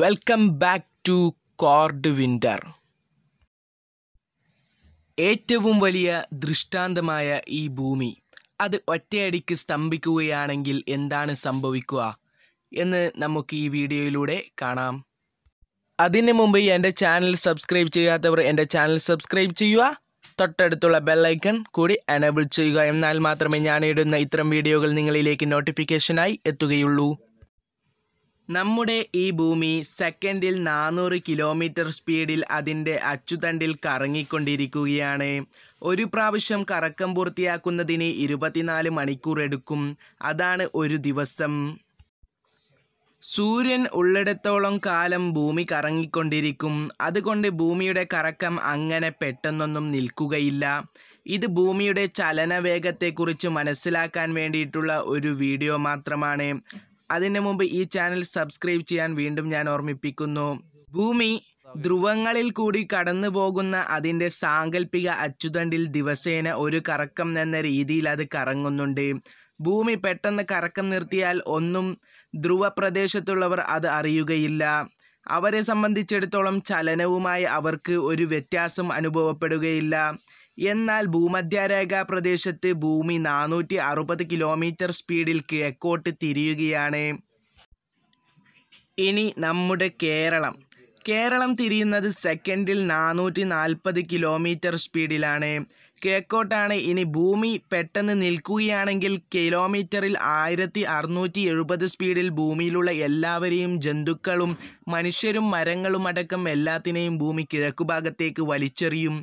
welcome back to cord winter ഏറ്റവും വലിയ ദൃഷ്ടാന്തമായ ഈ ഭൂമി അത് ഒറ്റയടിക്ക് സ്തംഭിക്കുകയാണെങ്കിൽ എന്താണ് സംഭവിക്കുക എന്ന് നമുക്ക് ഈ വീഡിയോയിലൂടെ കാണാം അതിനു മുമ്പ് എൻ്റെ ചാനൽ സബ്സ്ക്രൈബ് ചെയ്യാത്തവർ എൻ്റെ ചാനൽ സബ്സ്ക്രൈബ് ചെയ്യുക തൊട്ടടുത്തുള്ള ബെല്ലൈക്കൺ കൂടി എനേബിൾ ചെയ്യുക എന്നാൽ മാത്രമേ ഞാൻ ഇടുന്ന ഇത്തരം വീഡിയോകൾ നിങ്ങളിലേക്ക് നോട്ടിഫിക്കേഷനായി എത്തുകയുള്ളൂ നമ്മുടെ ഈ ഭൂമി സെക്കൻഡിൽ നാനൂറ് കിലോമീറ്റർ സ്പീഡിൽ അതിൻ്റെ അച്ചുതണ്ടിൽ കറങ്ങിക്കൊണ്ടിരിക്കുകയാണ് ഒരു പ്രാവശ്യം കറക്കം പൂർത്തിയാക്കുന്നതിന് ഇരുപത്തിനാല് മണിക്കൂർ എടുക്കും അതാണ് ഒരു ദിവസം സൂര്യൻ ഉള്ളിടത്തോളം കാലം ഭൂമി കറങ്ങിക്കൊണ്ടിരിക്കും അതുകൊണ്ട് ഭൂമിയുടെ കറക്കം അങ്ങനെ പെട്ടെന്നൊന്നും നിൽക്കുകയില്ല ഇത് ഭൂമിയുടെ ചലനവേഗത്തെക്കുറിച്ച് മനസ്സിലാക്കാൻ വേണ്ടിയിട്ടുള്ള ഒരു വീഡിയോ മാത്രമാണ് അതിനു മുമ്പ് ഈ ചാനൽ സബ്സ്ക്രൈബ് ചെയ്യാൻ വീണ്ടും ഞാൻ ഓർമ്മിപ്പിക്കുന്നു ഭൂമി ധ്രുവങ്ങളിൽ കൂടി കടന്നു പോകുന്ന അതിൻ്റെ സാങ്കല്പിക അച്ചുതണ്ടിൽ ദിവസേന ഒരു കറക്കം എന്ന രീതിയിൽ അത് കറങ്ങുന്നുണ്ട് ഭൂമി പെട്ടെന്ന് കറക്കം നിർത്തിയാൽ ഒന്നും ധ്രുവ പ്രദേശത്തുള്ളവർ അത് അറിയുകയില്ല അവരെ സംബന്ധിച്ചിടത്തോളം ചലനവുമായി അവർക്ക് ഒരു വ്യത്യാസം അനുഭവപ്പെടുകയില്ല എന്നാൽ ഭൂമധ്യരേഖാ പ്രദേശത്ത് ഭൂമി നാനൂറ്റി അറുപത് കിലോമീറ്റർ സ്പീഡിൽ കിഴക്കോട്ട് തിരിയുകയാണ് ഇനി നമ്മുടെ കേരളം കേരളം തിരിയുന്നത് സെക്കൻഡിൽ നാനൂറ്റി നാൽപ്പത് കിലോമീറ്റർ സ്പീഡിലാണ് കിഴക്കോട്ടാണ് ഇനി ഭൂമി പെട്ടെന്ന് നിൽക്കുകയാണെങ്കിൽ കിലോമീറ്ററിൽ ആയിരത്തി അറുന്നൂറ്റി എഴുപത് സ്പീഡിൽ ഭൂമിയിലുള്ള എല്ലാവരെയും ജന്തുക്കളും മനുഷ്യരും മരങ്ങളും അടക്കം എല്ലാത്തിനെയും ഭൂമി കിഴക്കുഭാഗത്തേക്ക് വലിച്ചെറിയും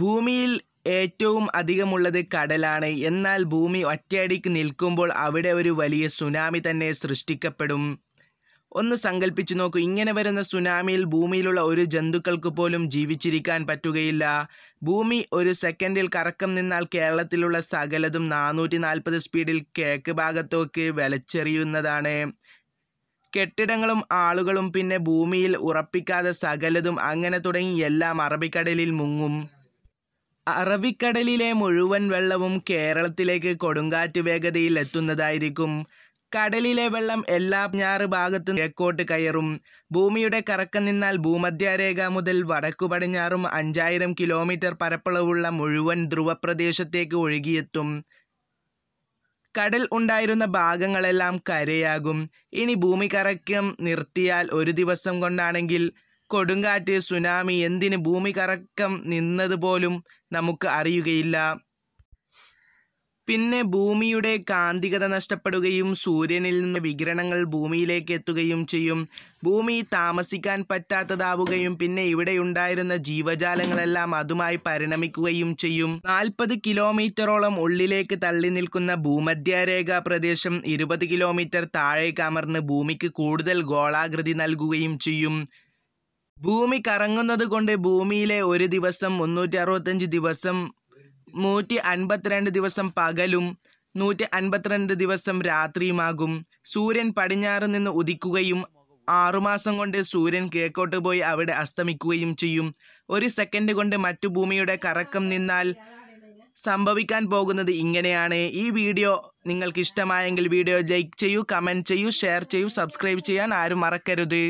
ഭൂമിയിൽ ഏറ്റവും അധികമുള്ളത് കടലാണ് എന്നാൽ ഭൂമി ഒറ്റയടിക്ക് നിൽക്കുമ്പോൾ അവിടെ ഒരു വലിയ സുനാമി തന്നെ സൃഷ്ടിക്കപ്പെടും ഒന്ന് സങ്കല്പിച്ചു നോക്കൂ ഇങ്ങനെ വരുന്ന സുനാമിയിൽ ഭൂമിയിലുള്ള ഒരു ജന്തുക്കൾക്ക് പോലും ജീവിച്ചിരിക്കാൻ പറ്റുകയില്ല ഭൂമി ഒരു സെക്കൻഡിൽ കറക്കം നിന്നാൽ കേരളത്തിലുള്ള സകലതും നാനൂറ്റി നാൽപ്പത് സ്പീഡിൽ കിഴക്ക് ഭാഗത്തേക്ക് വലച്ചെറിയുന്നതാണ് കെട്ടിടങ്ങളും ആളുകളും പിന്നെ ഭൂമിയിൽ ഉറപ്പിക്കാതെ സകലതും അങ്ങനെ തുടങ്ങി എല്ലാം അറബിക്കടലിൽ മുങ്ങും അറബിക്കടലിലെ മുഴുവൻ വെള്ളവും കേരളത്തിലേക്ക് കൊടുങ്കാറ്റ് വേഗതയിൽ എത്തുന്നതായിരിക്കും കടലിലെ വെള്ളം എല്ലാ ഞാറ് ഭാഗത്തും കിഴക്കോട്ട് കയറും ഭൂമിയുടെ കറക്കം നിന്നാൽ ഭൂമധ്യരേഖ മുതൽ വടക്കു പടിഞ്ഞാറും അഞ്ചായിരം കിലോമീറ്റർ പരപ്പളവുള്ള മുഴുവൻ ധ്രുവപ്രദേശത്തേക്ക് ഒഴുകിയെത്തും കടൽ ഉണ്ടായിരുന്ന ഭാഗങ്ങളെല്ലാം കരയാകും ഇനി ഭൂമി കറക്കം നിർത്തിയാൽ ഒരു ദിവസം കൊണ്ടാണെങ്കിൽ കൊടുങ്കാറ്റ് സുനാമി എന്തിന് നിന്നത് നിന്നതുപോലും നമുക്ക് അറിയുകയില്ല പിന്നെ ഭൂമിയുടെ കാന്തികത നഷ്ടപ്പെടുകയും സൂര്യനിൽ നിന്ന് വികിരണങ്ങൾ ഭൂമിയിലേക്ക് എത്തുകയും ചെയ്യും ഭൂമി താമസിക്കാൻ പറ്റാത്തതാവുകയും പിന്നെ ഇവിടെയുണ്ടായിരുന്ന ജീവജാലങ്ങളെല്ലാം അതുമായി പരിണമിക്കുകയും ചെയ്യും നാൽപ്പത് കിലോമീറ്ററോളം ഉള്ളിലേക്ക് തള്ളി നിൽക്കുന്ന ഭൂമധ്യരേഖ പ്രദേശം ഇരുപത് കിലോമീറ്റർ താഴേക്ക് അമർന്ന് ഭൂമിക്ക് കൂടുതൽ ഗോളാകൃതി നൽകുകയും ചെയ്യും ഭൂമി കറങ്ങുന്നത് കൊണ്ട് ഭൂമിയിലെ ഒരു ദിവസം മുന്നൂറ്റി അറുപത്തഞ്ച് ദിവസം നൂറ്റി അൻപത്തിരണ്ട് ദിവസം പകലും നൂറ്റി അൻപത്തിരണ്ട് ദിവസം രാത്രിയുമാകും സൂര്യൻ പടിഞ്ഞാറ് നിന്ന് ഉദിക്കുകയും ആറുമാസം കൊണ്ട് സൂര്യൻ കിഴക്കോട്ട് പോയി അവിടെ അസ്തമിക്കുകയും ചെയ്യും ഒരു സെക്കൻഡ് കൊണ്ട് മറ്റു ഭൂമിയുടെ കറക്കം നിന്നാൽ സംഭവിക്കാൻ പോകുന്നത് ഇങ്ങനെയാണ് ഈ വീഡിയോ നിങ്ങൾക്ക് ഇഷ്ടമായെങ്കിൽ വീഡിയോ ലൈക്ക് ചെയ്യൂ കമൻറ്റ് ചെയ്യൂ ഷെയർ ചെയ്യൂ സബ്സ്ക്രൈബ് ചെയ്യാൻ ആരും മറക്കരുത്